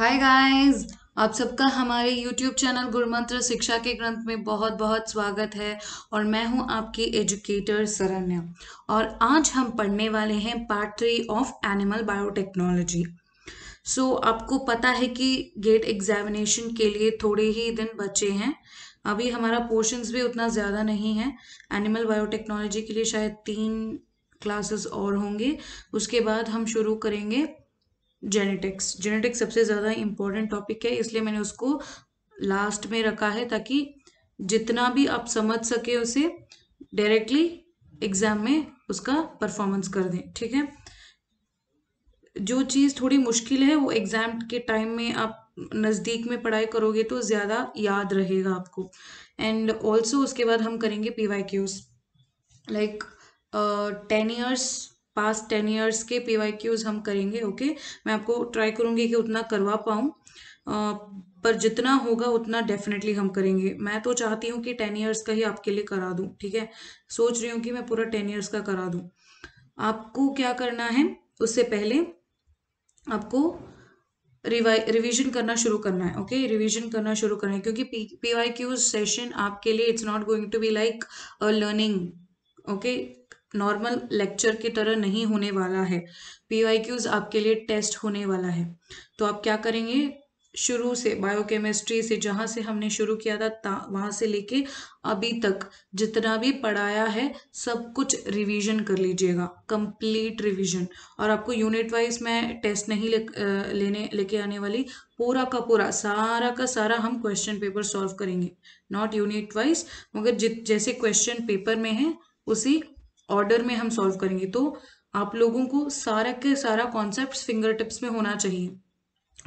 Hi guys आप सबका हमारे यूट्यूब चैनल गुरुमंत्र शिक्षा के ग्रंथ में बहुत बहुत स्वागत है और मैं हूं आपकी एजुकेटर सरन्या और आज हम पढ़ने वाले हैं part three of animal biotechnology so आपको पता है कि गेट एग्जामिनेशन के लिए थोड़े ही दिन बचे हैं अभी हमारा पोर्शंस भी उतना ज़्यादा नहीं है एनिमल बायोटेक्नोलॉजी के लिए शायद तीन क्लासेस और होंगे उसके बाद हम शुरू करेंगे जेनेटिक्स जेनेटिक्स सबसे ज़्यादा इम्पोर्टेंट टॉपिक है इसलिए मैंने उसको लास्ट में रखा है ताकि जितना भी आप समझ सके उसे डायरेक्टली एग्ज़ाम में उसका परफॉर्मेंस कर दें ठीक है जो चीज़ थोड़ी मुश्किल है वो एग्ज़ाम के टाइम में आप नज़दीक में पढ़ाई करोगे तो ज़्यादा याद रहेगा आपको एंड ऑल्सो उसके बाद हम करेंगे P Y Qs like ten years past ten years के पी वाई क्यूज़ हम करेंगे ओके मैं आपको ट्राई करूँगी कि उतना करवा पाऊँ पर जितना होगा उतना डेफिनेटली हम करेंगे मैं तो चाहती हूँ कि टेन ईयर्स का ही आपके लिए करा दूँ ठीक है सोच रही हूँ कि मैं पूरा टेन ईयर्स का करा दूँ आपको क्या करना है उससे पहले आपको रिविजन करना शुरू करना है ओके रिविजन करना शुरू करना है क्योंकि पी वाई क्यू सेशन आपके लिए it's not going to be like a learning okay normal lecture की तरह नहीं होने वाला है पी वाई क्यूज आपके लिए टेस्ट होने वाला है तो आप क्या करेंगे शुरू से बायोकेमिस्ट्री से जहाँ से हमने शुरू किया था वहाँ से लेके अभी तक जितना भी पढ़ाया है सब कुछ रिवीजन कर लीजिएगा कंप्लीट रिवीजन और आपको यूनिट वाइज मैं टेस्ट नहीं ले, लेने लेके आने वाली पूरा का पूरा सारा का सारा हम क्वेश्चन पेपर सॉल्व करेंगे नॉट यूनिट वाइज मगर जित जैसे क्वेश्चन पेपर में है उसी ऑर्डर में हम सॉल्व करेंगे तो आप लोगों को सारा के सारा कॉन्सेप्ट फिंगर टिप्स में होना चाहिए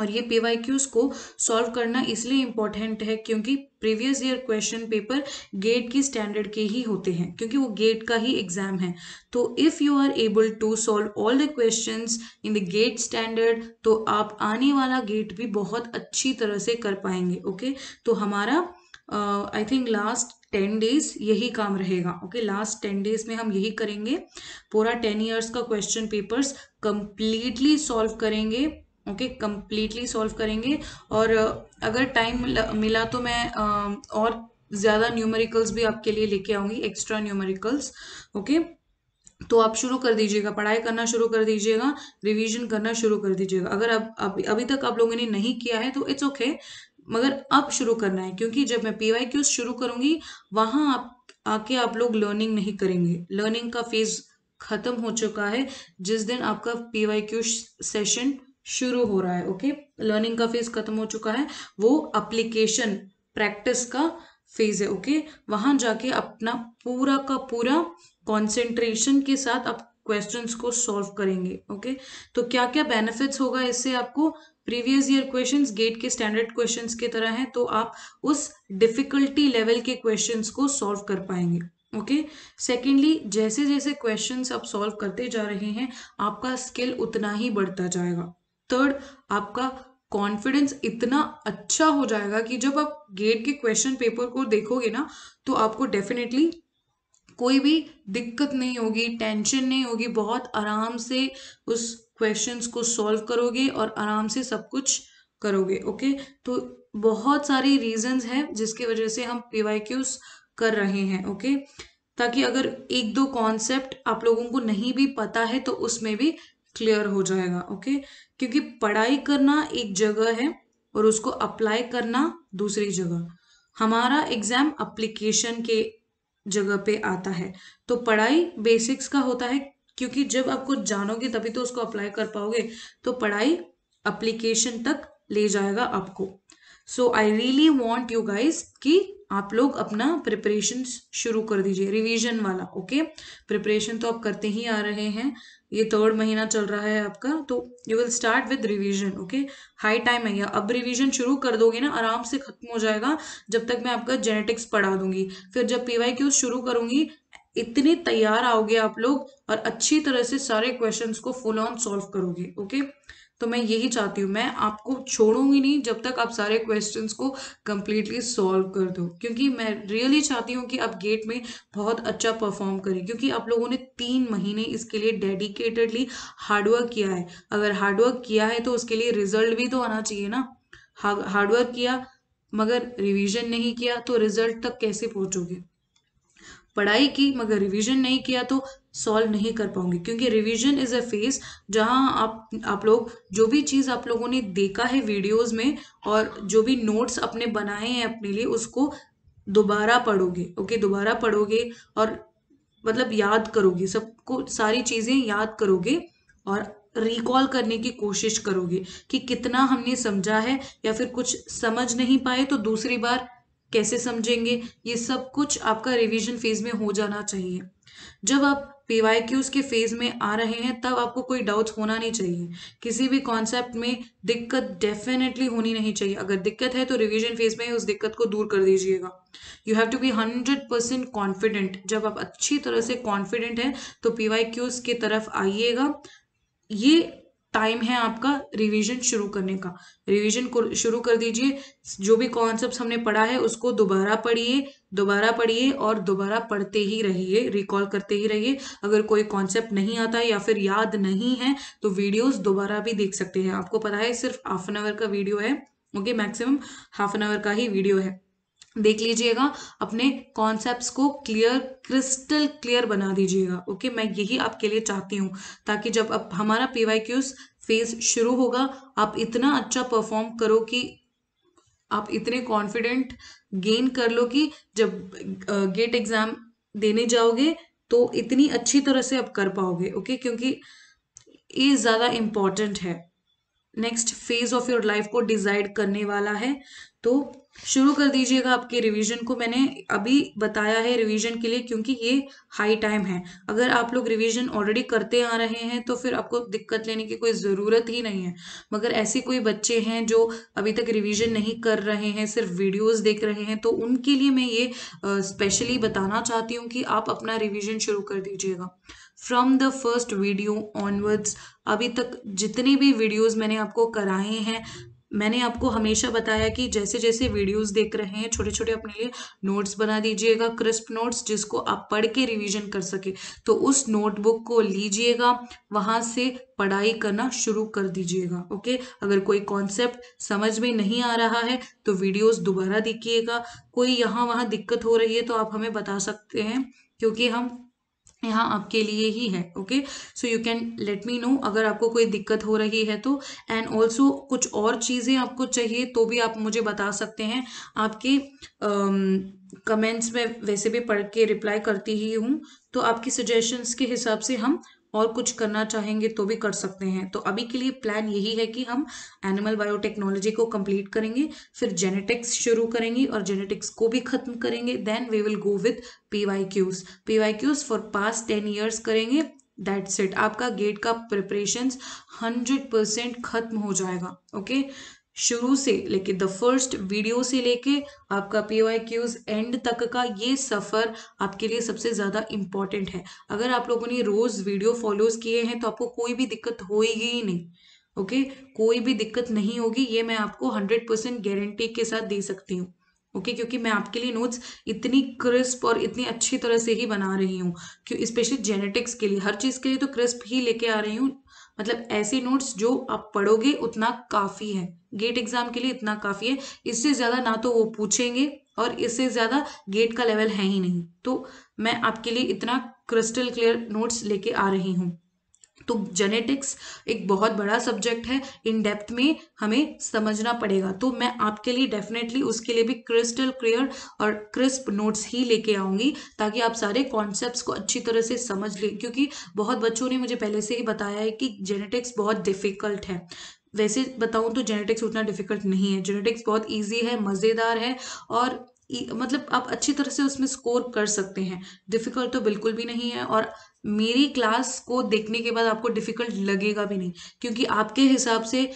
और ये पी वाई क्यूज को सॉल्व करना इसलिए इम्पॉर्टेंट है क्योंकि previous year question paper GATE की स्टैंडर्ड के ही होते हैं क्योंकि वो गेट का ही एग्जाम है तो if you are able to solve all the questions in the GATE standard तो आप आने वाला गेट भी बहुत अच्छी तरह से कर पाएंगे ओके तो हमारा I think last ten days यही काम रहेगा ओके लास्ट टेन डेज में हम यही करेंगे पूरा टेन ईयर्स का क्वेश्चन पेपर्स कंप्लीटली सॉल्व करेंगे ओके कंप्लीटली सॉल्व करेंगे और अगर टाइम मिला तो मैं और ज़्यादा न्यूमेरिकल्स भी आपके लिए लेके आऊँगी एक्स्ट्रा न्यूमेरिकल्स ओके तो आप शुरू कर दीजिएगा पढ़ाई करना शुरू कर दीजिएगा रिवीजन करना शुरू कर दीजिएगा अगर अब अभी अभी तक आप लोगों ने नहीं किया है तो इट्स ओके okay, मगर अब शुरू करना है क्योंकि जब मैं पी क्यूज शुरू करूंगी वहां आप आके आप लोग लर्निंग नहीं करेंगे लर्निंग का फेज खत्म हो चुका है जिस दिन आपका पी क्यू सेशन शुरू हो रहा है ओके लर्निंग का फेज खत्म हो चुका है वो अप्लीकेशन प्रैक्टिस का फेज है ओके वहां जाके अपना पूरा का पूरा कंसंट्रेशन के साथ आप क्वेश्चन को सॉल्व करेंगे ओके तो क्या क्या बेनिफिट्स होगा इससे आपको प्रीवियस ईयर क्वेश्चंस गेट के स्टैंडर्ड क्वेश्चंस की तरह हैं तो आप उस डिफिकल्टी लेवल के क्वेश्चंस को सॉल्व कर पाएंगे ओके okay? सेकेंडली जैसे जैसे क्वेश्चंस आप सॉल्व करते जा रहे हैं आपका स्किल उतना ही बढ़ता जाएगा थर्ड आपका कॉन्फिडेंस इतना अच्छा हो जाएगा कि जब आप गेट के क्वेश्चन पेपर को देखोगे ना तो आपको डेफिनेटली कोई भी दिक्कत नहीं होगी टेंशन नहीं होगी बहुत आराम से उस क्वेश्चंस को सॉल्व करोगे और आराम से सब कुछ करोगे ओके तो बहुत सारी रीजंस हैं जिसकी वजह से हम पी वाई कर रहे हैं ओके ताकि अगर एक दो कॉन्सेप्ट आप लोगों को नहीं भी पता है तो उसमें भी क्लियर हो जाएगा ओके क्योंकि पढ़ाई करना एक जगह है और उसको अप्लाई करना दूसरी जगह हमारा एग्जाम अप्लीकेशन के जगह पे आता है तो पढ़ाई बेसिक्स का होता है क्योंकि जब आप कुछ जानोगे तभी तो उसको अप्लाई कर पाओगे तो पढ़ाई अप्लीकेशन तक ले जाएगा आपको so I really want you guys कि आप लोग अपना प्रिपरेशन शुरू कर दीजिए रिवीजन वाला ओके प्रिपरेशन तो आप करते ही आ रहे हैं ये थर्ड महीना चल रहा है आपका तो you will start with revision okay high time है या अब रिवीजन शुरू कर दोगे ना आराम से खत्म हो जाएगा जब तक मैं आपका जेनेटिक्स पढ़ा दूंगी फिर जब पी वाई शुरू करूंगी इतने तैयार आओगे आप लोग और अच्छी तरह से सारे क्वेश्चंस को फुल ऑन सॉल्व करोगे ओके तो मैं यही चाहती हूँ मैं आपको छोड़ूंगी नहीं जब तक आप सारे क्वेश्चन को कम्प्लीटली सॉल्व कर दो क्योंकि मैं रियली चाहती हूँ कि आप गेट में बहुत अच्छा परफॉर्म करें क्योंकि आप लोगों ने तीन महीने इसके लिए डेडिकेटेडली हार्डवर्क किया है अगर हार्डवर्क किया है तो उसके लिए रिजल्ट भी तो आना चाहिए ना हार्डवर्क किया मगर रिविजन नहीं किया तो रिजल्ट तक कैसे पहुंचोगे पढ़ाई की मगर रिवीजन नहीं किया तो सॉल्व नहीं कर पाऊंगी क्योंकि रिवीजन इज़ अ फेज जहां आप आप लोग जो भी चीज़ आप लोगों ने देखा है वीडियोस में और जो भी नोट्स अपने बनाए हैं अपने लिए उसको दोबारा पढ़ोगे ओके दोबारा पढ़ोगे और मतलब याद करोगे सबको सारी चीज़ें याद करोगे और रिकॉल करने की कोशिश करोगे कि कितना हमने समझा है या फिर कुछ समझ नहीं पाए तो दूसरी बार कैसे समझेंगे ये सब कुछ आपका रिवीजन फेज में हो जाना चाहिए जब आप पी वाई क्यूज के फेज में आ रहे हैं तब आपको कोई डाउट होना नहीं चाहिए किसी भी कॉन्सेप्ट में दिक्कत डेफिनेटली होनी नहीं चाहिए अगर दिक्कत है तो रिविजन फेज में उस दिक्कत को दूर कर दीजिएगा you have to be hundred percent confident जब आप अच्छी तरह से कॉन्फिडेंट हैं तो पी वाई क्यूज की तरफ आइएगा ये टाइम है आपका रिवीजन शुरू करने का रिवीजन को शुरू कर दीजिए जो भी कॉन्सेप्ट हमने पढ़ा है उसको दोबारा पढ़िए दोबारा पढ़िए और दोबारा पढ़ते ही रहिए रिकॉल करते ही रहिए अगर कोई कॉन्सेप्ट नहीं आता या फिर याद नहीं है तो वीडियोस दोबारा भी देख सकते हैं आपको पता है सिर्फ हाफ एन आवर का वीडियो है okay maximum half an hour का ही वीडियो है देख लीजिएगा अपने कॉन्सेप्ट्स को क्लियर क्रिस्टल क्लियर बना दीजिएगा ओके मैं यही आपके लिए चाहती हूँ ताकि जब अब हमारा पी वाई क्यूज फेज शुरू होगा आप इतना अच्छा परफॉर्म करो कि आप इतने कॉन्फिडेंट गेन कर लो कि जब गेट एग्जाम देने जाओगे तो इतनी अच्छी तरह से आप कर पाओगे ओके क्योंकि ये ज़्यादा इम्पॉर्टेंट है next phase of your life को डिसाइड करने वाला है तो शुरू कर दीजिएगा आपके रिवीजन को मैंने अभी बताया है रिवीजन के लिए क्योंकि ये हाई टाइम है अगर आप लोग रिवीजन ऑलरेडी करते आ रहे हैं तो फिर आपको दिक्कत लेने की कोई ज़रूरत ही नहीं है मगर ऐसे कोई बच्चे हैं जो अभी तक रिवीजन नहीं कर रहे हैं सिर्फ वीडियोस देख रहे हैं तो उनके लिए मैं ये स्पेशली बताना चाहती हूँ कि आप अपना रिविजन शुरू कर दीजिएगा from the first video onwards अभी तक जितने भी वीडियोज मैंने आपको कराए हैं मैंने आपको हमेशा बताया कि जैसे जैसे वीडियोस देख रहे हैं छोटे छोटे अपने लिए नोट्स बना दीजिएगा क्रिस्प नोट्स जिसको आप पढ़ के रिवीजन कर सके तो उस नोटबुक को लीजिएगा वहाँ से पढ़ाई करना शुरू कर दीजिएगा ओके अगर कोई कॉन्सेप्ट समझ में नहीं आ रहा है तो वीडियोस दोबारा देखिएगा कोई यहाँ वहाँ दिक्कत हो रही है तो आप हमें बता सकते हैं क्योंकि हम यहाँ आपके लिए ही है okay so you can let me know अगर आपको कोई दिक्कत हो रही है तो एंड ऑल्सो कुछ और चीज़ें आपको चाहिए तो भी आप मुझे बता सकते हैं आपके कमेंट्स um, में वैसे भी पढ़ के रिप्लाई करती ही हूँ तो आपकी सजेशंस के हिसाब से हम और कुछ करना चाहेंगे तो भी कर सकते हैं तो अभी के लिए प्लान यही है कि हम एनिमल बायोटेक्नोलॉजी को कंप्लीट करेंगे फिर जेनेटिक्स शुरू करेंगे और जेनेटिक्स को भी खत्म करेंगे then we will go with P Y Qs P Y Qs for past ten years करेंगे दैट्स इट आपका गेट का प्रिपरेशन हंड्रेड परसेंट खत्म हो जाएगा ओके शुरू से लेके द फर्स्ट वीडियो से लेके आपका पी वाई क्यूज एंड तक का ये सफ़र आपके लिए सबसे ज़्यादा इम्पॉर्टेंट है अगर आप लोगों ने रोज़ वीडियो फॉलोज किए हैं तो आपको कोई भी दिक्कत होएगी ही नहीं ओके okay? कोई भी दिक्कत नहीं होगी ये मैं आपको हंड्रेड परसेंट गारंटी के साथ दे सकती हूँ ओके okay, क्योंकि मैं आपके लिए नोट्स इतनी क्रिस्प और इतनी अच्छी तरह से ही बना रही हूँ क्यों स्पेशली जेनेटिक्स के लिए हर चीज़ के लिए तो क्रिस्प ही लेके आ रही हूँ मतलब ऐसे नोट्स जो आप पढ़ोगे उतना काफ़ी है गेट एग्जाम के लिए इतना काफ़ी है इससे ज़्यादा ना तो वो पूछेंगे और इससे ज़्यादा गेट का लेवल है ही नहीं तो मैं आपके लिए इतना क्रिस्टल क्लियर नोट्स लेके आ रही हूँ तो जेनेटिक्स एक बहुत बड़ा सब्जेक्ट है इन डेप्थ में हमें समझना पड़ेगा तो मैं आपके लिए डेफिनेटली उसके लिए भी क्रिस्टल क्लियर और क्रिस्प नोट्स ही लेके आऊँगी ताकि आप सारे कॉन्सेप्ट्स को अच्छी तरह से समझ लें क्योंकि बहुत बच्चों ने मुझे पहले से ही बताया है कि जेनेटिक्स बहुत डिफ़िकल्ट है वैसे बताऊँ तो जेनेटिक्स उतना डिफ़िकल्ट नहीं है जेनेटिक्स बहुत ईजी है मज़ेदार है और मतलब आप अच्छी तरह से उसमें स्कोर कर सकते हैं डिफ़िकल्ट तो बिल्कुल भी नहीं है और मेरी क्लास को देखने के बाद आपको डिफ़िकल्ट लगेगा भी नहीं क्योंकि आपके हिसाब से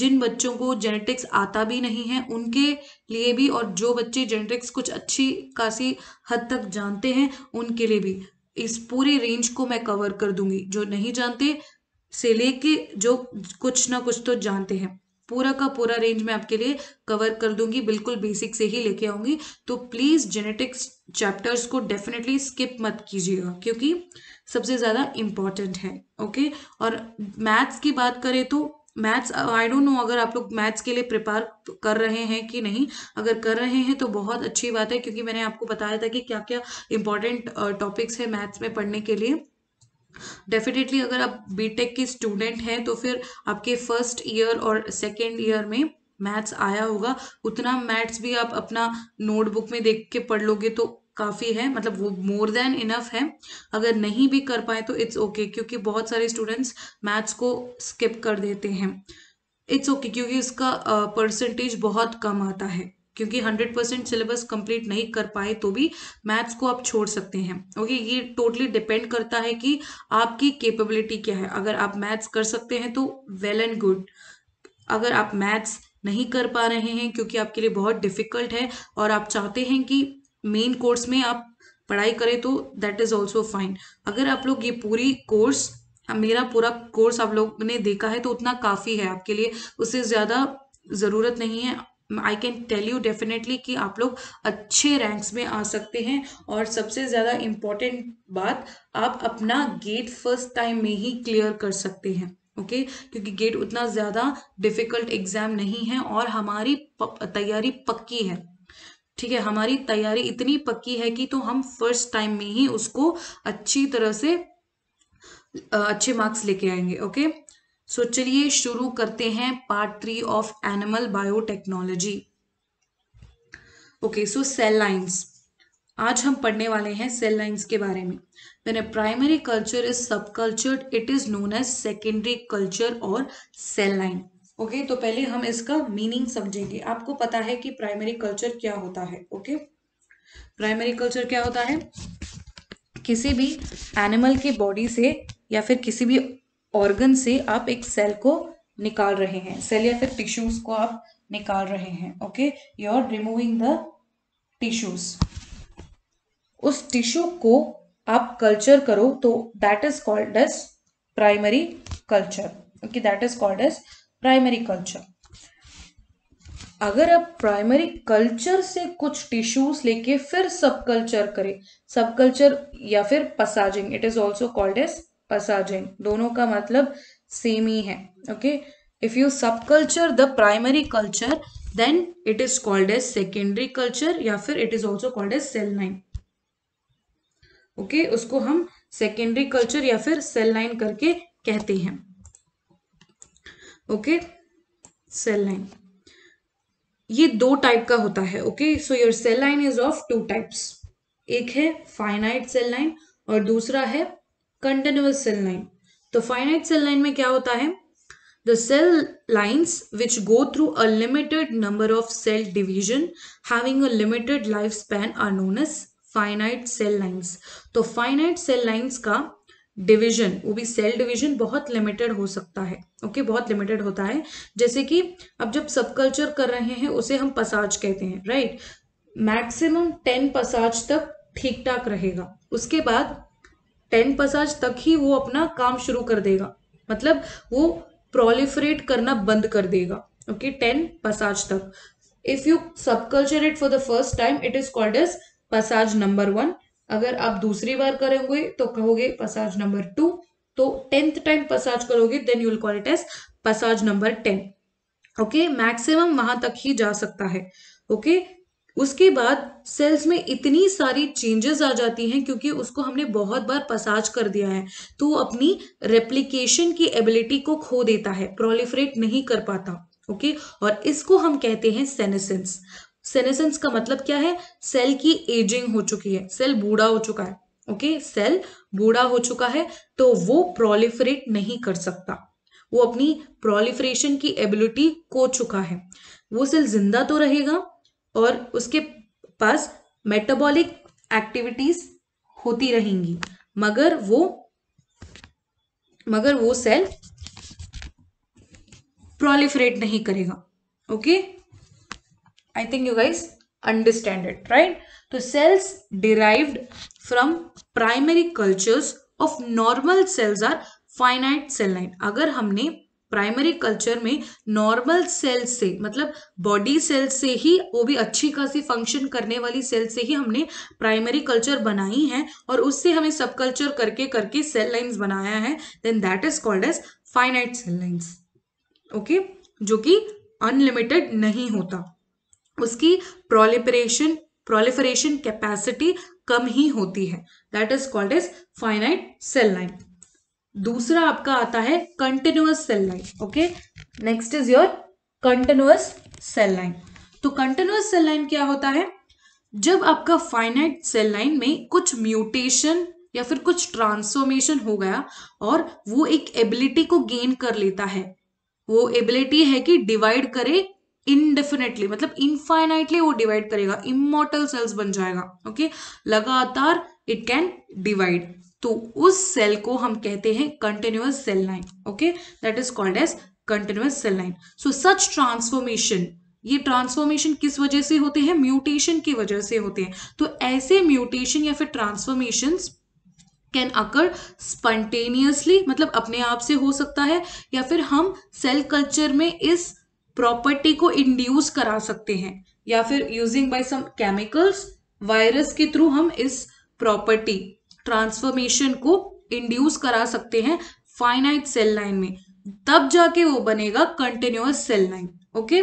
जिन बच्चों को जेनेटिक्स आता भी नहीं है उनके लिए भी और जो बच्चे जेनेटिक्स कुछ अच्छी खासी हद तक जानते हैं उनके लिए भी इस पूरी रेंज को मैं कवर कर दूंगी जो नहीं जानते से लेके जो कुछ ना कुछ तो जानते हैं पूरा का पूरा रेंज मैं आपके लिए कवर कर दूंगी बिल्कुल बेसिक से ही लेके आऊंगी तो प्लीज़ जेनेटिक्स चैप्टर्स को डेफिनेटली स्किप मत कीजिएगा क्योंकि सबसे ज़्यादा इम्पॉर्टेंट है ओके और मैथ्स की बात करें तो मैथ्स आई डोंट नो अगर आप लोग मैथ्स के लिए प्रिपेयर कर रहे हैं कि नहीं अगर कर रहे हैं तो बहुत अच्छी बात है क्योंकि मैंने आपको बताया था कि क्या क्या इंपॉर्टेंट टॉपिक्स है मैथ्स में पढ़ने के लिए डेफिनेटली अगर आप बीटेक के स्टूडेंट हैं तो फिर आपके फर्स्ट ईयर और सेकेंड ईयर में मैथ्स आया होगा उतना मैथ्स भी आप अपना नोटबुक में देख के पढ़ लोगे तो काफ़ी है मतलब वो मोर देन इनफ है अगर नहीं भी कर पाए तो इट्स ओके okay, क्योंकि बहुत सारे स्टूडेंट्स मैथ्स को स्किप कर देते हैं इट्स ओके okay, क्योंकि उसका परसेंटेज बहुत कम आता है क्योंकि 100 परसेंट सिलेबस कंप्लीट नहीं कर पाए तो भी मैथ्स को आप छोड़ सकते हैं ओके ये टोटली डिपेंड करता है कि आपकी कैपेबिलिटी क्या है अगर आप मैथ्स कर सकते हैं तो वेल एंड गुड अगर आप मैथ्स नहीं कर पा रहे हैं क्योंकि आपके लिए बहुत डिफिकल्ट है और आप चाहते हैं कि मेन कोर्स में आप पढ़ाई करें तो दैट इज़ ऑल्सो फाइन अगर आप लोग ये पूरी कोर्स मेरा पूरा कोर्स आप लोग ने देखा है तो उतना काफ़ी है आपके लिए उससे ज़्यादा ज़रूरत नहीं है I can tell you definitely कि आप लोग अच्छे रैंक्स में आ सकते हैं और सबसे ज़्यादा इम्पॉर्टेंट बात आप अपना गेट फर्स्ट टाइम में ही क्लियर कर सकते हैं ओके okay? क्योंकि गेट उतना ज़्यादा डिफ़िकल्ट एग्ज़ाम नहीं है और हमारी तैयारी पक्की है ठीक है हमारी तैयारी इतनी पक्की है कि तो हम फर्स्ट टाइम में ही उसको अच्छी तरह से अच्छे मार्क्स लेके आएंगे ओके सो so, चलिए शुरू करते हैं part three of animal biotechnology okay so cell lines आज हम पढ़ने वाले हैं सेल लाइंस के बारे में a primary culture is sub subcultured it is known as secondary culture और सेल लाइन ओके तो पहले हम इसका मीनिंग समझेंगे आपको पता है कि प्राइमरी कल्चर क्या होता है ओके प्राइमरी कल्चर क्या होता है किसी भी एनिमल के बॉडी से या फिर किसी भी ऑर्गन से आप एक सेल को निकाल रहे हैं सेल या फिर टिश्यूज को आप निकाल रहे हैं okay you are removing the tissues उस टिश्यू को आप कल्चर करो तो that is called as primary culture okay that is called as primary culture अगर आप प्राइमरी कल्चर से कुछ टिश्यूज लेके फिर सब कल्चर करें सब कल्चर या फिर passaging it is also called as passaging दोनों का मतलब सेम ही है okay if you sub culture the primary culture then it is called as secondary culture या फिर it is also called as cell line okay उसको हम secondary culture या फिर सेल लाइन करके कहते हैं ओके सेल लाइन ये दो टाइप का होता है okay so your cell line is of two types एक है फाइनाइट सेल लाइन और दूसरा है कंटिन्यूस सेल लाइन तो फाइनाइट सेल लाइन में क्या होता है the cell lines which go through a limited number of cell division having a limited life span are known as finite cell lines तो finite cell lines का division वो भी cell division बहुत limited हो सकता है ओके okay? बहुत limited होता है जैसे कि अब जब सबकल्चर कर रहे हैं उसे हम पसाज कहते हैं राइट मैक्सिमम टेन पसाज तक ठीक ठाक रहेगा उसके बाद टेन पसाज तक ही वो अपना काम शुरू कर देगा मतलब वो प्रोलिफरेट करना बंद कर देगा ओके टेन पसाज तक if you subculture it for the first time it is called as passage number one अगर आप दूसरी बार करेंगे तो कहोगे पसाज नंबर टू तो टेंथ टाइम पसाज करोगे then you will call it as passage number ten okay maximum वहां तक ही जा सकता है ओके okay? उसके बाद सेल्स में इतनी सारी चेंजेस आ जाती हैं क्योंकि उसको हमने बहुत बार पसाज कर दिया है तो वो अपनी रेप्लीकेशन की एबिलिटी को खो देता है प्रोलिफरेट नहीं कर पाता ओके और इसको हम कहते हैं सेनेसेंस सेनेसेंस का मतलब क्या है सेल की एजिंग हो चुकी है सेल बूढ़ा हो चुका है ओके सेल बूढ़ा हो चुका है तो वो प्रोलिफरेट नहीं कर सकता वो अपनी प्रोलिफरेशन की एबिलिटी खो चुका है वो सेल जिंदा तो रहेगा और उसके पास मेटाबॉलिक एक्टिविटीज होती रहेंगी मगर वो मगर वो सेल प्रोलिफरेट नहीं करेगा okay I think you guys understand it right तो cells derived from primary cultures of normal cells are finite cell line अगर हमने प्राइमरी कल्चर में नॉर्मल सेल से मतलब बॉडी सेल से ही वो भी अच्छी खासी फंक्शन करने वाली सेल से ही हमने प्राइमरी कल्चर बनाई है और उससे हमें सब कल्चर करके करके सेल लाइन्स बनाया है then that is called as finite cell lines okay जो कि अनलिमिटेड नहीं होता उसकी प्रोलिपरेशन प्रोलिफरेशन कैपेसिटी कम ही होती है that is called as finite cell line दूसरा आपका आता है continuous cell line okay next is your continuous cell line तो कंटिन्यूस सेल लाइन क्या होता है जब आपका फाइनाइट सेल लाइन में कुछ म्यूटेशन या फिर कुछ ट्रांसफॉर्मेशन हो गया और वो एक एबिलिटी को गेन कर लेता है वो एबिलिटी है कि डिवाइड करे इनडेफिनेटली मतलब इनफाइनाइटली वो डिवाइड करेगा इमोटल सेल्स बन जाएगा ओके लगातार इट कैन डिवाइड तो उस सेल को हम कहते हैं continuous cell line okay that is called as continuous cell line so such transformation ये ट्रांसफॉर्मेशन किस वजह से होते हैं म्यूटेशन की वजह से होते हैं तो ऐसे म्यूटेशन या फिर ट्रांसफॉर्मेशन कैन अकर स्पंटेनियसली मतलब अपने आप से हो सकता है या फिर हम सेल कल्चर में इस प्रॉपर्टी को इंड्यूस करा सकते हैं या फिर using by some chemicals virus के थ्रू हम इस प्रॉपर्टी ट्रांसफॉर्मेशन को इंड्यूस करा सकते हैं फाइनाइट सेल लाइन में तब जाके वो बनेगा कंटिन्यूस सेल लाइन ओके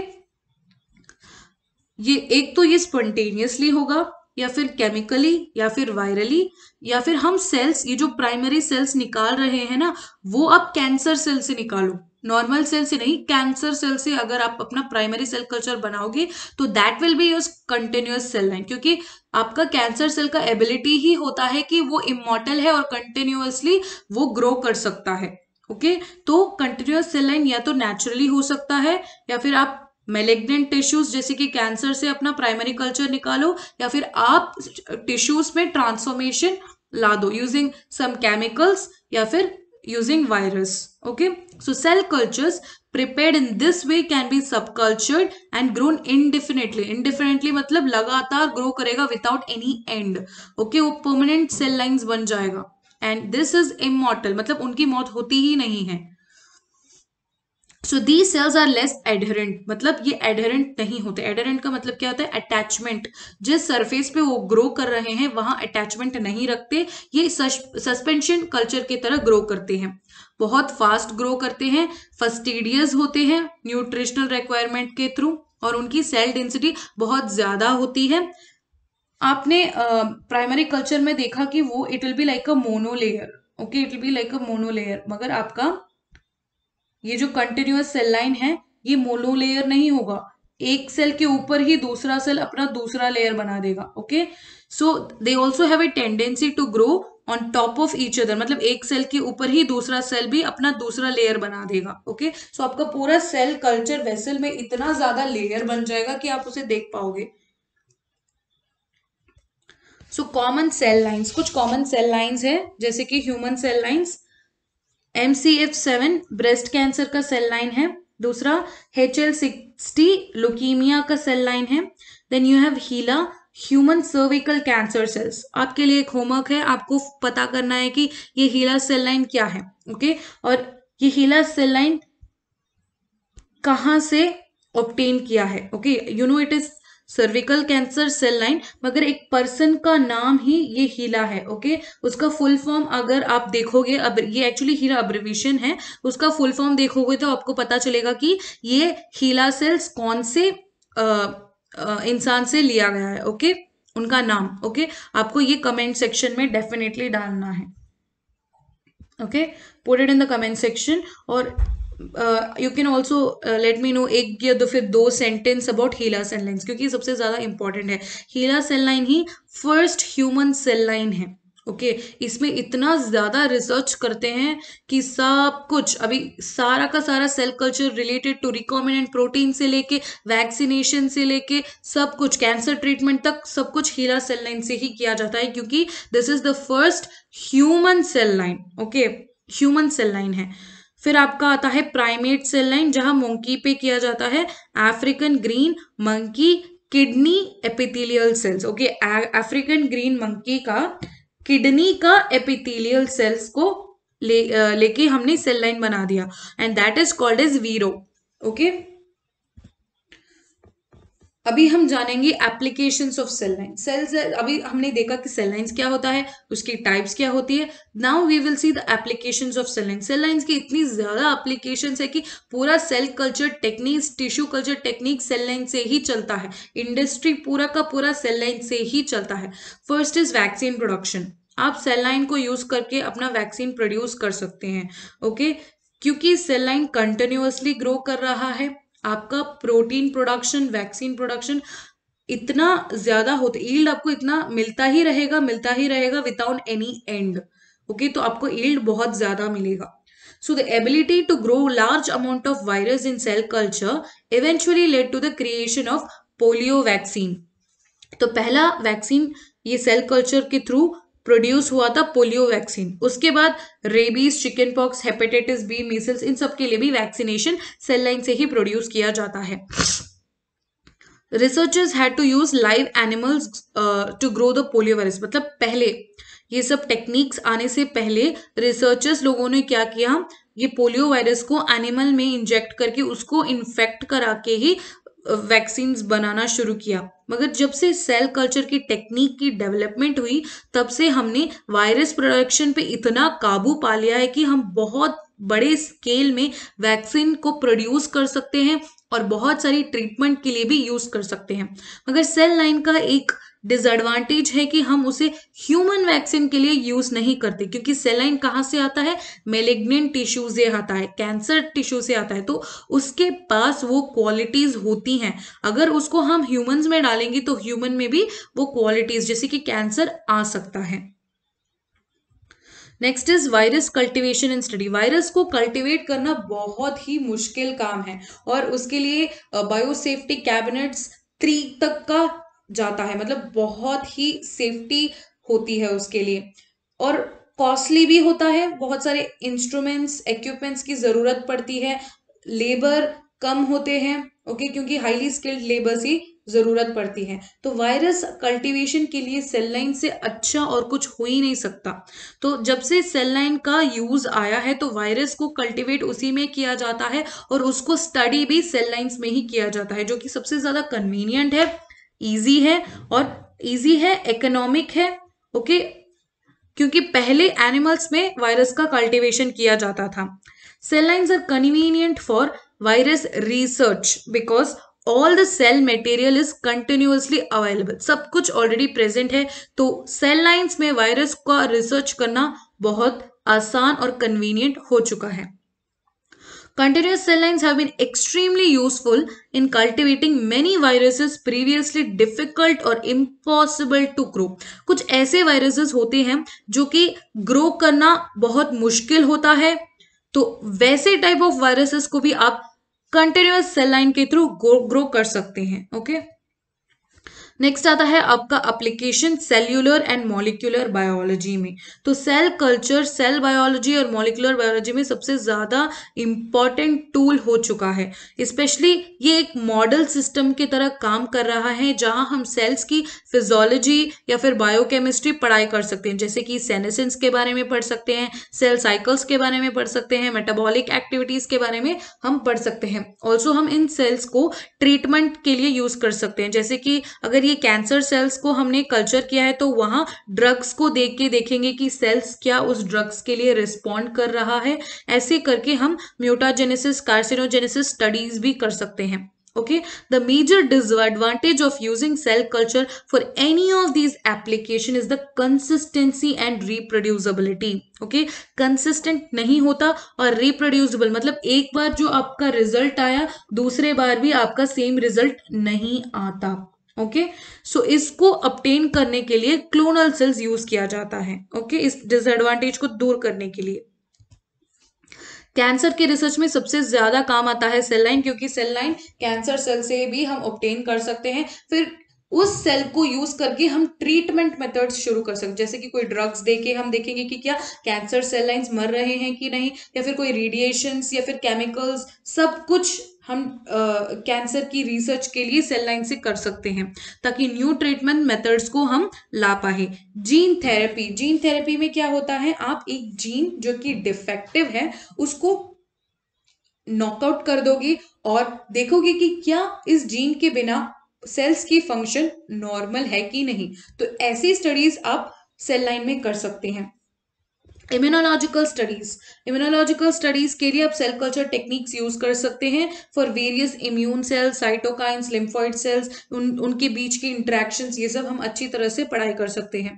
ये एक तो ये स्पॉन्टेनियसली होगा या फिर केमिकली या फिर वायरली या फिर हम सेल्स ये जो प्राइमरी सेल्स निकाल रहे हैं ना वो आप कैंसर सेल से निकालो नॉर्मल सेल से नहीं कैंसर सेल से अगर आप अपना प्राइमरी सेल कल्चर बनाओगे तो that will be your continuous cell line क्योंकि आपका कैंसर सेल का एबिलिटी ही होता है कि वो इमोटल है और कंटिन्यूसली वो ग्रो कर सकता है ओके okay? तो कंटिन्यूस सेल लाइन या तो नेचुरली हो सकता है या फिर आप मेलेग्नेंट टिश्यूज जैसे कि कैंसर से अपना प्राइमरी कल्चर निकालो या फिर आप टिश्यूज में ट्रांसफॉर्मेशन ला दो यूजिंग सम केमिकल्स या फिर using virus. Okay. So cell cultures prepared in this way can be subcultured and grown indefinitely. Indefinitely matlab lagatar grow karega without any end. Okay. wo permanent cell lines ban jayega And this is immortal. matlab unki maut hoti hi nahi hai so the cells are less adherent मतलब ये एडहरेंट नहीं होते एडहरेंट का मतलब क्या होता है attachment जिस सरफेस पे वो ग्रो कर रहे हैं वहां अटैचमेंट नहीं रखते ये सस्पेंशन कल्चर की तरह ग्रो करते हैं बहुत फास्ट ग्रो करते हैं फस्टीडियस होते हैं न्यूट्रिशनल रिक्वायरमेंट के थ्रू और उनकी सेल डेंसिटी बहुत ज़्यादा होती है आपने प्राइमरी uh, कल्चर में देखा कि वो it will be like a monolayer okay it will be like a monolayer मगर आपका ये जो कंटिन्यूस सेल लाइन है ये मोनो लेयर नहीं होगा एक सेल के ऊपर ही दूसरा सेल अपना दूसरा लेयर बना देगा okay so they also have a tendency to grow on top of each other मतलब एक सेल के ऊपर ही दूसरा सेल भी अपना दूसरा लेयर बना देगा ओके okay? सो so, आपका पूरा सेल कल्चर वेसल में इतना ज्यादा लेयर बन जाएगा कि आप उसे देख पाओगे सो कॉमन सेल लाइंस कुछ कॉमन सेल लाइंस है जैसे कि human cell lines M C F seven breast cancer का सेल लाइन है दूसरा एच एल सिक्सटी लुकीमिया का सेल लाइन है then you have HeLa human cervical cancer cells आपके लिए एक होमवर्क है आपको पता करना है कि ये हीला सेल लाइन क्या है ओके और ये हीला सेल लाइन कहाँ से ऑप्टेन किया है okay you know it is cervical cancer cell line मगर एक पर्सन का नाम ही ये हीला है ओके उसका फुल फॉर्म अगर आप देखोगे अब ये एक्चुअली हीला अब्रिविएशन है उसका फुल फॉर्म देखोगे तो आपको पता चलेगा कि ये हीला सेल्स कौन से इंसान से लिया गया है ओके उनका नाम ओके आपको ये कमेंट सेक्शन में डेफिनेटली डालना है okay put it in the comment section और you can also let me know एक या तो फिर दो sentence about HeLa cell line क्योंकि सबसे ज़्यादा इंपॉर्टेंट है हीला सेल लाइन ही फर्स्ट ह्यूमन सेल लाइन है ओके okay, इसमें इतना ज़्यादा रिसर्च करते हैं कि सब कुछ अभी सारा का सारा cell culture related to recombinant protein से लेके वैक्सीनेशन से लेके सब कुछ कैंसर ट्रीटमेंट तक सब कुछ हीला सेल लाइन से ही किया जाता है क्योंकि this is the first human cell line okay human cell line है फिर आपका आता है प्राइमेट सेल लाइन जहां मंकी पे किया जाता है African green monkey kidney epithelial cells okay African green monkey का किडनी का एपिथेलियल सेल्स को ले लेके हमने सेल लाइन बना दिया and that is called is Vero okay okay? अभी हम जानेंगे application of cell line cells अभी हमने देखा कि सेल लाइन्स क्या होता है उसकी टाइप्स क्या होती है now we will see the application of cell line cell lines की इतनी ज़्यादा एप्लीकेशन है कि पूरा cell culture technique tissue culture technique cell line से ही चलता है इंडस्ट्री पूरा का पूरा सेल लाइन से ही चलता है फर्स्ट इज वैक्सीन प्रोडक्शन आप सेल लाइन को यूज करके अपना वैक्सीन प्रोड्यूस कर सकते हैं ओके okay? क्योंकि सेल लाइन कंटिन्यूसली ग्रो कर रहा है आपका प्रोटीन प्रोडक्शन वैक्सीन प्रोडक्शन इतना ज्यादा होता ईल्ड आपको इतना मिलता ही रहेगा मिलता ही रहेगा विदाउट एनी एंड ओके तो आपको ईल्ड बहुत ज्यादा मिलेगा so the ability to grow large amount of virus in cell culture eventually led to the creation of polio vaccine तो पहला वैक्सीन ये सेल कल्चर के थ्रू प्रोड्यूस हुआ था पोलियो वैक्सीन उसके बाद rabies chicken pox hepatitis B measles इन सबके लिए भी वैक्सीनेशन सेल लाइन से ही प्रोड्यूस किया जाता है researchers had to use live animals to grow the polio virus मतलब पहले ये सब टेक्निक्स आने से पहले रिसर्चर्स लोगों ने क्या किया ये पोलियो वायरस को एनिमल में इंजेक्ट करके उसको इन्फेक्ट करा के ही वैक्सीन बनाना शुरू किया मगर जब से सेल कल्चर की टेक्निक की डेवलपमेंट हुई तब से हमने वायरस प्रोडक्शन पे इतना काबू पा लिया है कि हम बहुत बड़े स्केल में वैक्सीन को प्रोड्यूस कर सकते हैं और बहुत सारी ट्रीटमेंट के लिए भी यूज़ कर सकते हैं मगर सेल लाइन का एक डिसएडवांटेज है कि हम उसे ह्यूमन वैक्सीन के लिए यूज नहीं करते क्योंकि सेलाइन कहाँ से आता है मेलेग्नेंट टिश्यू से आता है कैंसर टिश्यू से आता है तो उसके पास वो क्वालिटीज होती हैं अगर उसको हम ह्यूमंस में डालेंगे तो ह्यूमन में भी वो क्वालिटीज जैसे कि कैंसर आ सकता है next is virus cultivation and study virus को कल्टीवेट करना बहुत ही मुश्किल काम है और उसके लिए बायोसेफ्टी कैबिनेट्स थ्री तक का जाता है मतलब बहुत ही सेफ्टी होती है उसके लिए और कॉस्टली भी होता है बहुत सारे इंस्ट्रूमेंट्स इक्विपमेंट्स की ज़रूरत पड़ती है लेबर कम होते हैं ओके क्योंकि हाईली स्किल्ड लेबर्स ही ज़रूरत पड़ती है तो वायरस कल्टीवेशन के लिए सेल लाइन से अच्छा और कुछ हो ही नहीं सकता तो जब से सेल लाइन का यूज़ आया है तो वायरस को कल्टीवेट उसी में किया जाता है और उसको स्टडी भी सेल लाइन्स में ही किया जाता है जो कि सबसे ज़्यादा कन्वीनियंट है ईजी है और ईजी है इकोनॉमिक है ओके क्योंकि पहले एनिमल्स में वायरस का कल्टीवेशन किया जाता था cell lines are convenient for virus research because all the cell material is continuously available सब कुछ ऑलरेडी प्रेजेंट है तो सेल लाइन्स में वायरस का रिसर्च करना बहुत आसान और कन्वीनियंट हो चुका है Continuous cell lines have been extremely useful in cultivating many viruses previously difficult or impossible to grow. कुछ ऐसे viruses होते हैं जो कि grow करना बहुत मुश्किल होता है तो वैसे type of viruses को भी आप continuous cell line के through grow कर सकते हैं okay? नेक्स्ट आता है आपका application cellular and molecular biology में तो सेल कल्चर सेल बायोलॉजी और मॉलिक्यूलर बायोलॉजी में सबसे ज़्यादा इम्पॉर्टेंट टूल हो चुका है स्पेशली ये एक मॉडल सिस्टम की तरह काम कर रहा है जहां हम सेल्स की फिजोलॉजी या फिर बायोकेमिस्ट्री पढ़ाई कर सकते हैं जैसे कि सेनेसेंस के बारे में पढ़ सकते हैं सेल साइकिल्स के बारे में पढ़ सकते हैं मेटाबॉलिक एक्टिविटीज के बारे में हम पढ़ सकते हैं ऑल्सो हम इन सेल्स को ट्रीटमेंट के लिए यूज कर सकते हैं जैसे कि अगर ये कैंसर सेल्स को हमने कल्चर किया है तो वहाँ ड्रग्स को देख के देखेंगे कि सेल्स क्या उस ड्रग्स के लिए रिस्पॉन्ड कर रहा है ऐसे करके हम म्यूटाजेनेसिस कार्सिनोजेनेसिस स्टडीज भी कर सकते हैं okay the major disadvantage of using cell culture for any of these application is the consistency and reproducibility okay consistent नहीं होता और रिप्रोड्यूसिबल मतलब एक बार जो आपका रिजल्ट आया दूसरे बार भी आपका सेम रिजल्ट नहीं आता ओके okay? सो so, इसको अपटेन करने के लिए क्लोनल सेल्स यूज किया जाता है ओके okay? इस डिसएडवांटेज को दूर करने के लिए कैंसर के रिसर्च में सबसे ज्यादा काम आता है सेल लाइन क्योंकि सेल लाइन कैंसर सेल से भी हम ऑप्टेन कर सकते हैं फिर उस सेल को यूज करके हम ट्रीटमेंट मेथड्स शुरू कर सकते जैसे कि कोई ड्रग्स देके हम देखेंगे कि क्या कैंसर सेल लाइंस मर रहे हैं कि नहीं या फिर कोई रेडिएशन या फिर केमिकल्स सब कुछ हम कैंसर की रिसर्च के लिए सेल लाइन से कर सकते हैं ताकि न्यू ट्रीटमेंट मेथड्स को हम ला पाए जीन थेरेपी जीन थेरेपी में क्या होता है आप एक जीन जो कि डिफेक्टिव है उसको नॉकआउट कर दोगे और देखोगे कि क्या इस जीन के बिना सेल्स की फंक्शन नॉर्मल है कि नहीं तो ऐसी स्टडीज आप सेल लाइन में कर सकते हैं इम्यूनोलॉजिकल स्टडीज इम्यूनोलॉजिकल स्टडीज के लिए आप सेल कल्चर टेक्निक्स यूज कर सकते हैं for various immune cells cytokines lymphoid cells उन उनके बीच की इंट्रैक्शन ये सब हम अच्छी तरह से पढ़ाई कर सकते हैं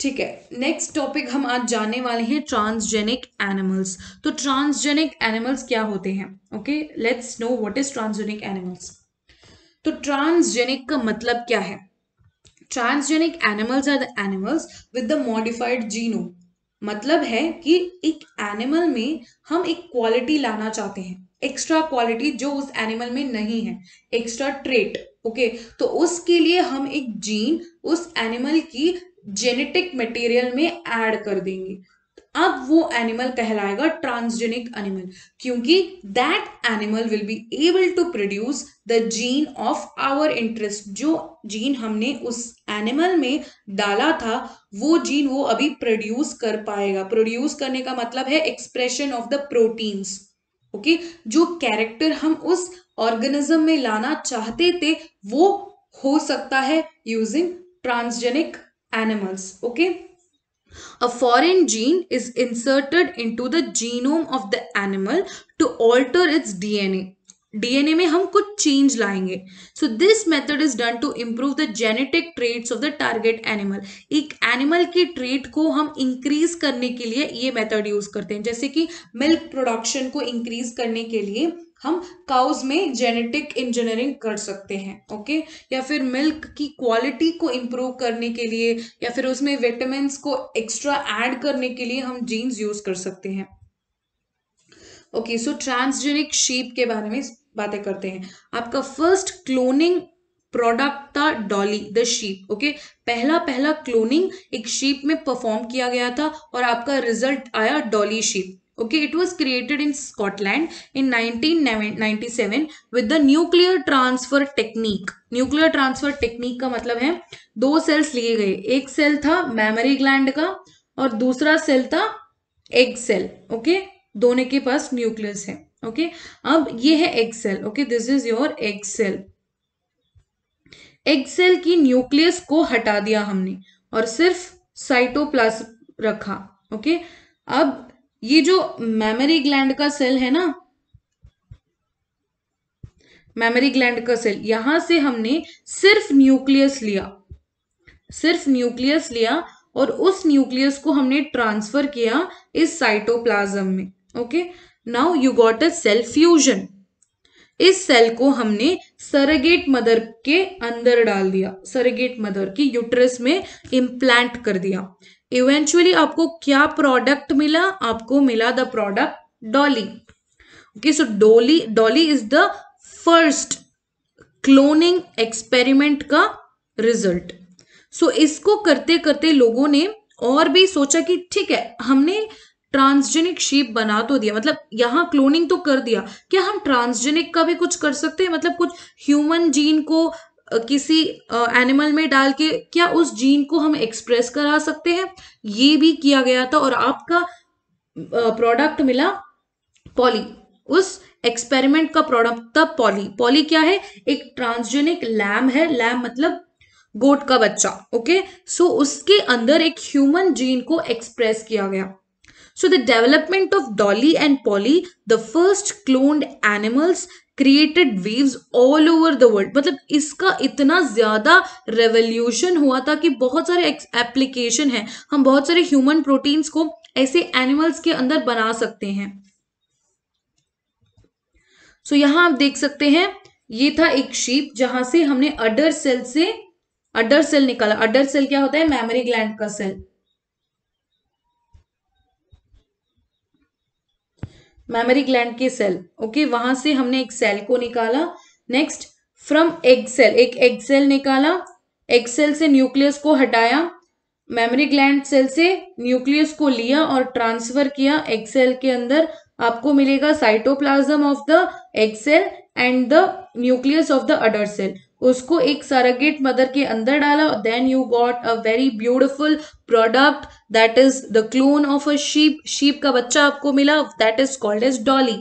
ठीक है नेक्स्ट टॉपिक हम आज जानने वाले हैं ट्रांसजेनिक एनिमल्स तो ट्रांसजेनिक एनिमल्स क्या होते हैं okay let's know what is transgenic animals तो ट्रांसजेनिक का मतलब क्या है transgenic animals are the animals with the modified genome मतलब है कि एक एनिमल में हम एक क्वालिटी लाना चाहते हैं एक्स्ट्रा क्वालिटी जो उस एनिमल में नहीं है एक्स्ट्रा ट्रेट ओके तो उसके लिए हम एक जीन उस एनिमल की जेनेटिक मटेरियल में ऐड कर देंगे अब वो एनिमल कहलाएगा ट्रांसजेनिक एनिमल क्योंकि that animal will be able to produce the gene of our interest जो जीन हमने उस एनिमल में डाला था वो जीन वो अभी प्रोड्यूस कर पाएगा प्रोड्यूस करने का मतलब है expression of the proteins okay जो कैरेक्टर हम उस ऑर्गेनिज्म में लाना चाहते थे वो हो सकता है using transgenic animals okay okay? A foreign gene is inserted into the genome of the animal to alter its DNA. DNA में हम कुछ चेंज लाएंगे so this method is done to improve the genetic traits of the target animal एक animal की trait को हम increase करने के लिए ये मेथड यूज करते हैं जैसे कि मिल्क प्रोडक्शन को इंक्रीज करने के लिए हम काउज में जेनेटिक इंजीनियरिंग कर सकते हैं ओके या फिर मिल्क की क्वालिटी को इम्प्रूव करने के लिए या फिर उसमें विटामिन को एक्स्ट्रा ऐड करने के लिए हम जीन्स यूज कर सकते हैं ओके सो ट्रांसजेनिक शीप के बारे में बातें करते हैं आपका फर्स्ट क्लोनिंग प्रोडक्ट था डॉली द शीप ओके पहला पहला क्लोनिंग एक शीप में परफॉर्म किया गया था और आपका रिजल्ट आया Dolly sheep okay it was created in Scotland in 1997 with the nuclear transfer technique nuclear transfer technique का मतलब है दो सेल्स लिए गए एक सेल था मेमरी ग्लैंड का और दूसरा सेल था एग सेल ओके दोनों के पास न्यूक्लियस है ओके अब ये है egg cell okay this is your egg cell egg cell की न्यूक्लियस को हटा दिया हमने और सिर्फ साइटोप्लास रखा ओके अब ये जो मेमोरी ग्लैंड का सेल है ना मेमोरी ग्लैंड का सेल यहां से हमने सिर्फ न्यूक्लियस लिया सिर्फ न्यूक्लियस लिया और उस न्यूक्लियस को हमने ट्रांसफर किया इस साइटोप्लाज्म में okay okay? Now you got a cell fusion इस सेल को हमने सरगेट मदर के अंदर डाल दिया सरगेट मदर की यूट्रस में इम्प्लांट कर दिया इवेंचुअली आपको क्या प्रोडक्ट मिला आपको मिला the product Dolly okay so Dolly Dolly is the first cloning experiment का रिजल्ट सो so, इसको करते करते लोगों ने और भी सोचा कि ठीक है हमने ट्रांसजेनिक शीप बना तो दिया मतलब यहाँ क्लोनिंग तो कर दिया क्या हम ट्रांसजेनिक का भी कुछ कर सकते हैं मतलब कुछ ह्यूमन जीन को किसी एनिमल में डाल के क्या उस जीन को हम एक्सप्रेस करा सकते हैं ये भी किया गया था और आपका प्रोडक्ट मिला पॉली उस एक्सपेरिमेंट का प्रोडक्ट था पॉली पॉली क्या है एक ट्रांसजेनिक लैम है लैम मतलब गोट का बच्चा ओके सो उसके अंदर एक ह्यूमन जीन को एक्सप्रेस किया गया So the development of Dolly and Polly, the first cloned animals, created wave all over the world मतलब इसका इतना ज़्यादा रेवल्यूशन हुआ था कि बहुत सारे एप्लीकेशन है हम बहुत सारे ह्यूमन प्रोटीन्स को ऐसे एनिमल्स के अंदर बना सकते हैं सो so, यहां आप देख सकते हैं ये था एक शीप जहां से हमने अडर सेल से अडर सेल निकाला अडर सेल क्या होता है मेमोरी ग्लैंड का सेल मेमरी ग्लैंड की सेल ओके वहां से हमने एक सेल को निकाला नेक्स्ट फ्रॉम एग सेल एक एग सेल निकाला एग सेल से न्यूक्लियस को हटाया मेमरी ग्लैंड सेल से न्यूक्लियस को लिया और ट्रांसफर किया एग सेल के अंदर आपको मिलेगा cytoplasm of the egg cell and the nucleus of the other cell उसको एक सरगेट मदर के अंदर डाला और then you got a very beautiful product that is the clone of a sheep sheep का बच्चा आपको मिला that is called as Dolly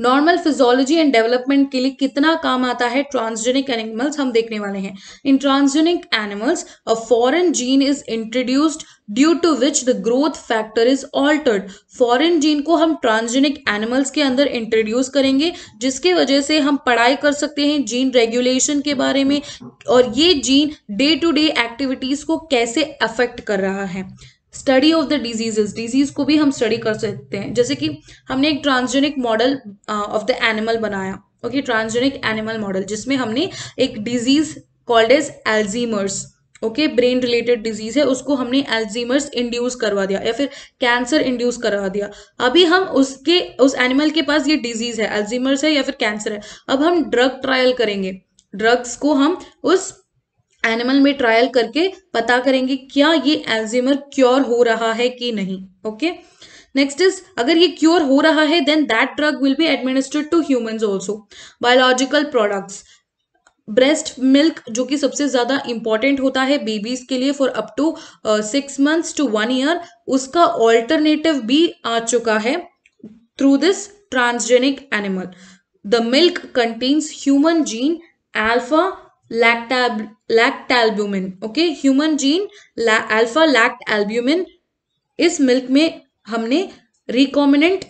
normal physiology and development के लिए कितना काम आता है ट्रांसजेनिक एनिमल्स हम देखने वाले हैं in transgenic animals a foreign gene is introduced due to which the growth factor is altered foreign gene को हम ट्रांसजेनिक एनिमल्स के अंदर इंट्रोड्यूस करेंगे जिसके वजह से हम पढ़ाई कर सकते हैं जीन रेगुलेशन के बारे में और ये gene day to day activities को कैसे अफेक्ट कर रहा है study of the diseases disease को भी हम स्टडी कर सकते हैं जैसे कि हमने एक transgenic model of the animal बनाया ओके ट्रांसजेनिक एनिमल मॉडल जिसमें हमने एक disease called as Alzheimer's okay brain related disease है उसको हमने एल्जीमर्स इंड्यूस करवा दिया या फिर कैंसर इंड्यूस करवा दिया अभी हम उसके उस एनिमल के पास ये डिजीज है एल्जीमर्स है या फिर कैंसर है अब हम ड्रग ट्रायल करेंगे ड्रग्स को हम उस एनिमल में ट्रायल करके पता करेंगे क्या ये एल्जीमर क्योर हो रहा है कि नहीं ओके नेक्स्ट इज अगर ये क्योर हो रहा है then that drug will be administered to humans also biological products breast milk जो कि सबसे ज़्यादा इम्पॉर्टेंट होता है बेबीज़ के लिए for up to six months to one year उसका ऑल्टरनेटिव भी आ चुका है through this transgenic animal the milk contains human gene alpha lactalbumin okay human gene alpha lactalbumin इस मिल्क में हमने रिकॉमिनेंट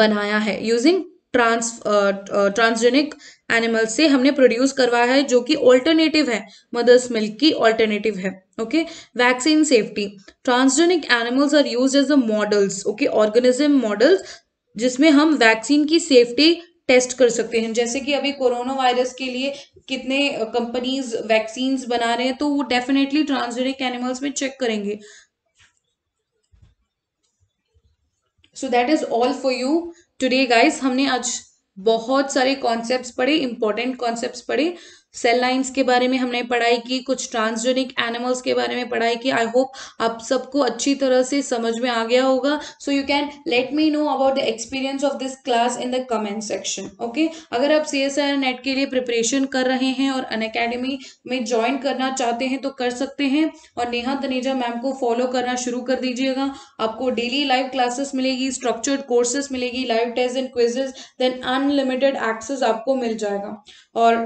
बनाया है यूजिंग ट्रांस ट्रांसजेनिक एनिमल से हमने प्रोड्यूस करवाया है जो कि ऑल्टरनेटिव है मदर्स मिल्क की ऑल्टरनेटिव है okay vaccine safety transgenic animals are use as a models okay organism models जिसमें हम वैक्सीन की सेफ्टी टेस्ट कर सकते हैं जैसे कि अभी कोरोना वायरस के लिए कितने कंपनीज वैक्सीन्स बना रहे हैं तो वो डेफिनेटली ट्रांसजेनिक एनिमल्स में चेक करेंगे so that is all for you today guys हमने आज बहुत सारे कॉन्सेप्ट्स पढ़े इंपॉर्टेंट कॉन्सेप्ट्स पढ़े सेल लाइंस के बारे में हमने पढ़ाई की कुछ ट्रांसजेनिक एनिमल्स के बारे में पढ़ाई की आई होप आप सबको अच्छी तरह से समझ में आ गया होगा so you can let me know about the experience of this class in the comment section okay अगर आप सी एस आई नेट के लिए प्रिपरेशन कर रहे हैं और अन अकेडमी में ज्वाइन करना चाहते हैं तो कर सकते हैं और नेहा तनेजा मैम को फॉलो करना शुरू कर दीजिएगा आपको डेली लाइव क्लासेस मिलेगी स्ट्रक्चर्ड कोर्सेस मिलेगी live test and quizzes then unlimited access आपको मिल जाएगा और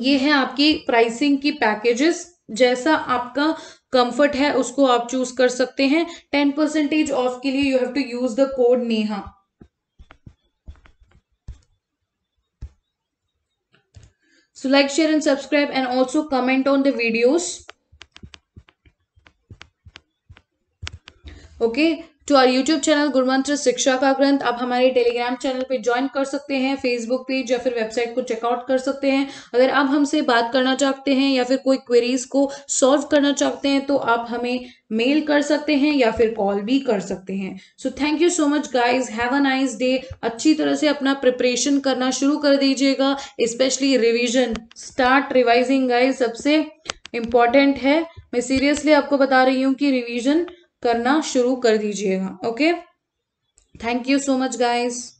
ये है आपकी प्राइसिंग की पैकेजेस जैसा आपका कंफर्ट है उसको आप चूज कर सकते हैं टेन परसेंटेज ऑफ के लिए you have to use the code Neha so like share and subscribe and also comment on the videos okay to our YouTube channel Gurumantra शिक्षा का ग्रंथ आप हमारे टेलीग्राम चैनल पे ज्वाइन कर सकते हैं फेसबुक पेज या फिर वेबसाइट को चेकआउट कर सकते हैं अगर आप हमसे बात करना चाहते हैं या फिर कोई क्वेरीज को सॉल्व करना चाहते हैं तो आप हमें मेल कर सकते हैं या फिर कॉल भी कर सकते हैं so thank you so much guys have a nice day अच्छी तरह से अपना प्रिपरेशन करना शुरू कर दीजिएगा specially revision start revising guys सबसे इम्पॉर्टेंट है मैं सीरियसली आपको बता रही हूँ कि रिविजन करना शुरू कर दीजिएगा okay thank you so much guys